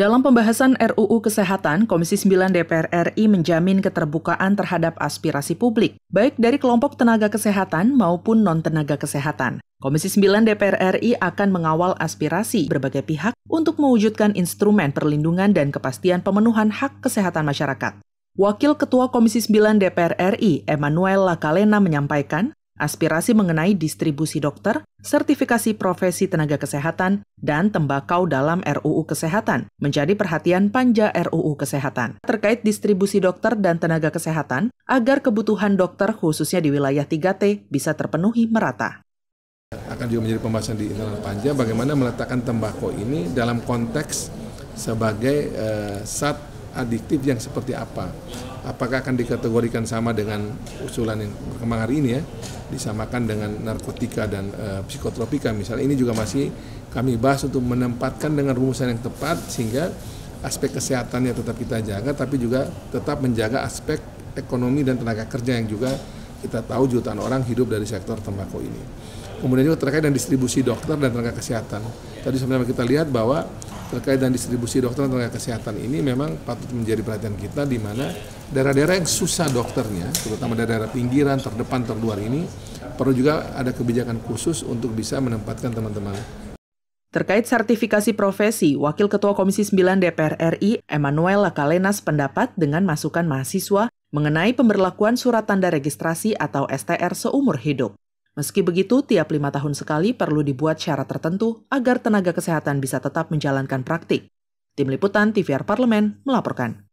Dalam pembahasan RUU Kesehatan, Komisi 9 DPR RI menjamin keterbukaan terhadap aspirasi publik, baik dari kelompok tenaga kesehatan maupun non-tenaga kesehatan. Komisi 9 DPR RI akan mengawal aspirasi berbagai pihak untuk mewujudkan instrumen perlindungan dan kepastian pemenuhan hak kesehatan masyarakat. Wakil Ketua Komisi 9 DPR RI, Emmanuel Lakalena menyampaikan, aspirasi mengenai distribusi dokter, sertifikasi profesi tenaga kesehatan, dan tembakau dalam RUU Kesehatan menjadi perhatian panja RUU Kesehatan. Terkait distribusi dokter dan tenaga kesehatan, agar kebutuhan dokter khususnya di wilayah 3T bisa terpenuhi merata. Akan juga menjadi pembahasan di internal panja bagaimana meletakkan tembakau ini dalam konteks sebagai uh, eh, satu adiktif yang seperti apa. Apakah akan dikategorikan sama dengan usulan yang berkembang hari ini ya, disamakan dengan narkotika dan e, psikotropika misalnya. Ini juga masih kami bahas untuk menempatkan dengan rumusan yang tepat sehingga aspek kesehatannya tetap kita jaga tapi juga tetap menjaga aspek ekonomi dan tenaga kerja yang juga kita tahu jutaan orang hidup dari sektor tembakau ini. Kemudian juga terkait dengan distribusi dokter dan tenaga kesehatan. Tadi sebenarnya kita lihat bahwa terkait dengan distribusi dokter tenaga kesehatan ini memang patut menjadi perhatian kita di mana daerah-daerah yang susah dokternya, terutama daerah-daerah pinggiran, terdepan, terluar ini, perlu juga ada kebijakan khusus untuk bisa menempatkan teman-teman. Terkait sertifikasi profesi, Wakil Ketua Komisi 9 DPR RI, Emmanuel Lakalenas pendapat dengan masukan mahasiswa mengenai pemberlakuan surat tanda registrasi atau STR seumur hidup. Meski begitu, tiap lima tahun sekali perlu dibuat syarat tertentu agar tenaga kesehatan bisa tetap menjalankan praktik. Tim Liputan TVR Parlemen melaporkan.